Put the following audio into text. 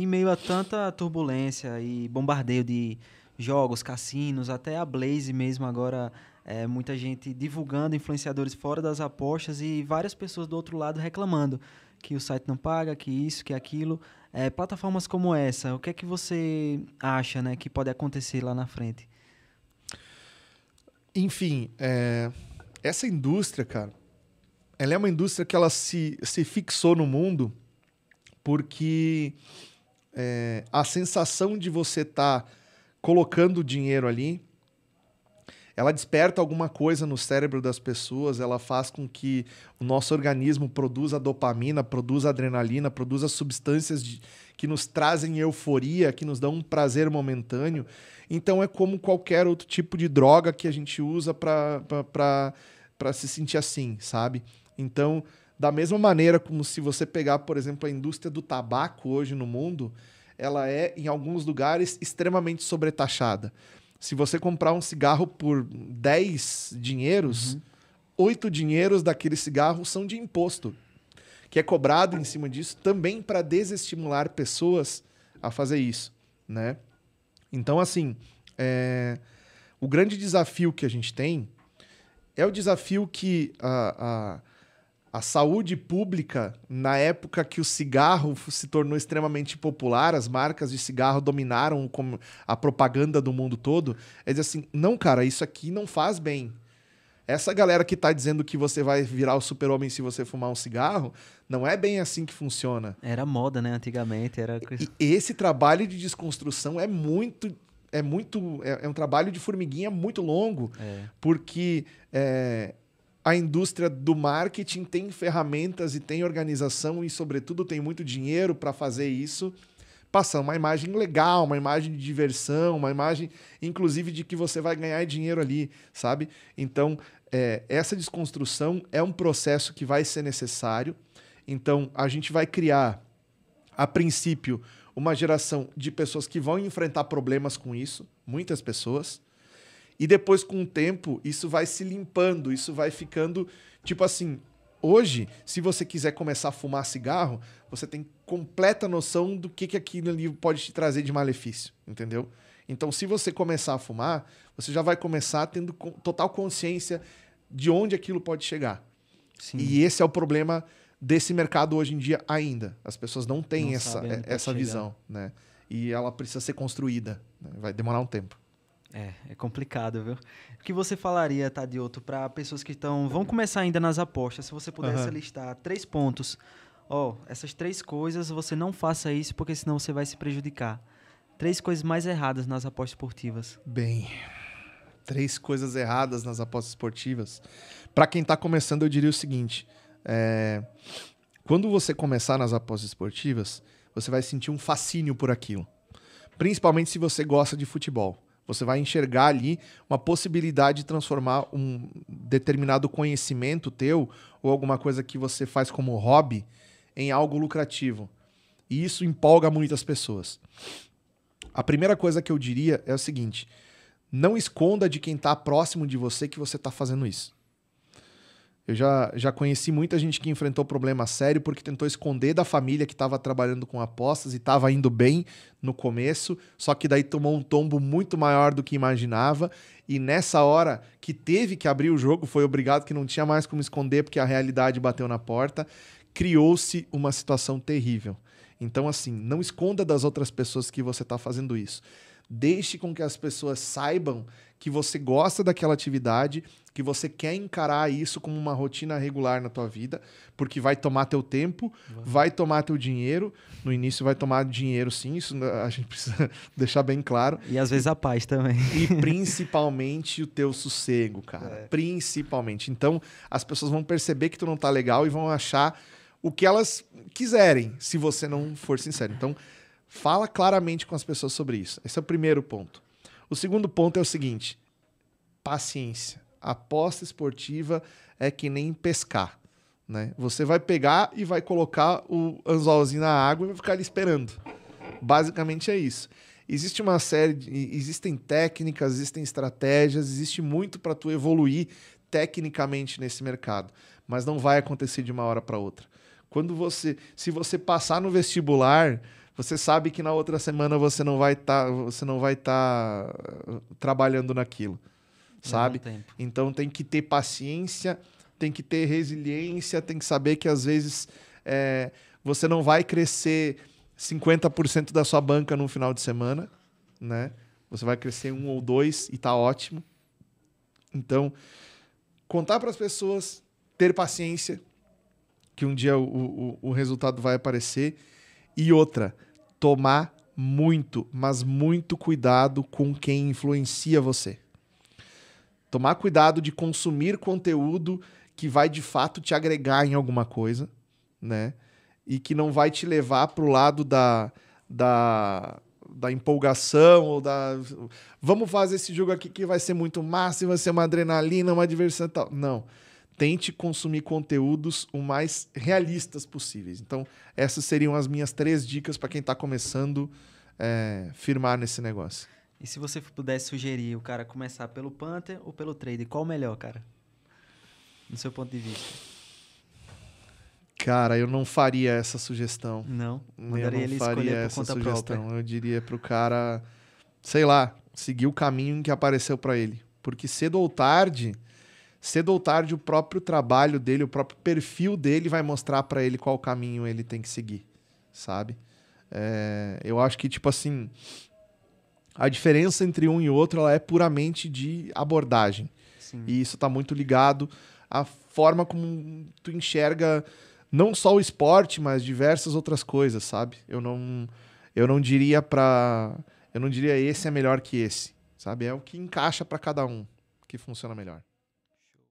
Em meio a tanta turbulência e bombardeio de jogos, cassinos, até a Blaze mesmo agora, é, muita gente divulgando influenciadores fora das apostas e várias pessoas do outro lado reclamando que o site não paga, que isso, que aquilo. É, plataformas como essa, o que é que você acha né, que pode acontecer lá na frente? Enfim, é, essa indústria, cara, ela é uma indústria que ela se, se fixou no mundo porque é, a sensação de você estar tá colocando dinheiro ali, ela desperta alguma coisa no cérebro das pessoas, ela faz com que o nosso organismo produza dopamina, produza adrenalina, produza substâncias de, que nos trazem euforia, que nos dão um prazer momentâneo. Então é como qualquer outro tipo de droga que a gente usa para se sentir assim, sabe? Então da mesma maneira como se você pegar, por exemplo, a indústria do tabaco hoje no mundo, ela é, em alguns lugares, extremamente sobretaxada. Se você comprar um cigarro por 10 dinheiros, uhum. 8 dinheiros daquele cigarro são de imposto, que é cobrado em cima disso também para desestimular pessoas a fazer isso, né? Então, assim, é... o grande desafio que a gente tem é o desafio que a, a a saúde pública, na época que o cigarro se tornou extremamente popular, as marcas de cigarro dominaram a propaganda do mundo todo, é dizer assim: não, cara, isso aqui não faz bem. Essa galera que está dizendo que você vai virar o super-homem se você fumar um cigarro, não é bem assim que funciona. Era moda, né? Antigamente era E esse trabalho de desconstrução é muito é muito é, é um trabalho de formiguinha muito longo é. porque é, a indústria do marketing tem ferramentas e tem organização e, sobretudo, tem muito dinheiro para fazer isso, passar uma imagem legal, uma imagem de diversão, uma imagem, inclusive, de que você vai ganhar dinheiro ali, sabe? Então, é, essa desconstrução é um processo que vai ser necessário. Então, a gente vai criar, a princípio, uma geração de pessoas que vão enfrentar problemas com isso, muitas pessoas. E depois, com o tempo, isso vai se limpando, isso vai ficando tipo assim. Hoje, se você quiser começar a fumar cigarro, você tem completa noção do que, que aquilo ali pode te trazer de malefício, entendeu? Então, se você começar a fumar, você já vai começar tendo total consciência de onde aquilo pode chegar. Sim. E esse é o problema desse mercado hoje em dia ainda. As pessoas não têm não essa, é, essa visão, né? E ela precisa ser construída. Né? Vai demorar um tempo. É, é complicado, viu? O que você falaria, Tadioto, para pessoas que estão vão começar ainda nas apostas, se você pudesse uhum. listar três pontos. Ó, oh, essas três coisas, você não faça isso porque senão você vai se prejudicar. Três coisas mais erradas nas apostas esportivas. Bem, três coisas erradas nas apostas esportivas. Para quem está começando, eu diria o seguinte: é, quando você começar nas apostas esportivas, você vai sentir um fascínio por aquilo. Principalmente se você gosta de futebol. Você vai enxergar ali uma possibilidade de transformar um determinado conhecimento teu ou alguma coisa que você faz como hobby em algo lucrativo. E isso empolga muitas pessoas. A primeira coisa que eu diria é o seguinte: não esconda de quem está próximo de você que você está fazendo isso. Eu já, já conheci muita gente que enfrentou problema sério porque tentou esconder da família que estava trabalhando com apostas e estava indo bem no começo, só que daí tomou um tombo muito maior do que imaginava. E nessa hora que teve que abrir o jogo, foi obrigado que não tinha mais como esconder porque a realidade bateu na porta, criou-se uma situação terrível. Então, assim, não esconda das outras pessoas que você está fazendo isso. Deixe com que as pessoas saibam que você gosta daquela atividade, que você quer encarar isso como uma rotina regular na tua vida, porque vai tomar teu tempo, vai, vai tomar teu dinheiro. No início vai tomar dinheiro, sim, isso a gente precisa deixar bem claro. E às vezes a paz também. E principalmente o teu sossego, cara. É. Principalmente. Então, as pessoas vão perceber que tu não tá legal e vão achar o que elas quiserem, se você não for sincero. Então, Fala claramente com as pessoas sobre isso. Esse é o primeiro ponto. O segundo ponto é o seguinte: paciência. Aposta esportiva é que nem pescar. Né? Você vai pegar e vai colocar o anzolzinho na água e vai ficar ali esperando. Basicamente é isso. Existe uma série, de, existem técnicas, existem estratégias, existe muito para tu evoluir tecnicamente nesse mercado, mas não vai acontecer de uma hora para outra. Quando você, se você passar no vestibular, você sabe que na outra semana você não vai estar tá, você não vai estar tá eh, trabalhando naquilo, sabe? Então tem que ter paciência, tem que ter resiliência, tem que saber que às vezes é, você não vai crescer 50% da sua banca no final de semana, né? Você vai crescer um ou dois e tá ótimo. Então, contar para as pessoas, ter paciência, que um dia o, o, o, resultado vai aparecer. E outra, tomar muito, mas muito cuidado com quem influencia você. Tomar cuidado de consumir conteúdo que vai de fato te agregar em alguma coisa, né? E que não vai te levar para o lado da, da, da empolgação ou da. Vamos fazer esse jogo aqui que vai ser muito massa e vai ser uma adrenalina, uma diversão e tal. Não. Não tente consumir conteúdos o mais realistas possíveis. Então, essas seriam as minhas três dicas para quem está começando é, firmar nesse negócio. E se você pudesse sugerir o cara começar pelo Panther ou pelo Trader, qual o melhor, cara? No seu ponto de vista. Cara, eu não faria essa sugestão. Não, mandaria eu não faria essa sugestão. Própria. Eu diria para o cara, sei lá, seguir o caminho que apareceu para ele. Porque cedo ou tarde, cedo ou tarde o próprio trabalho dele, o próprio perfil dele vai mostrar para ele qual caminho ele tem que seguir, sabe? É, eu acho que, tipo assim, a diferença entre um e outro ela é puramente de abordagem. Sim. E isso está muito ligado à forma como tu enxerga não só o esporte, mas diversas outras coisas, sabe? Eu não, eu não diria para, eu não diria esse é melhor que esse, sabe? É o que encaixa para cada um, que funciona melhor.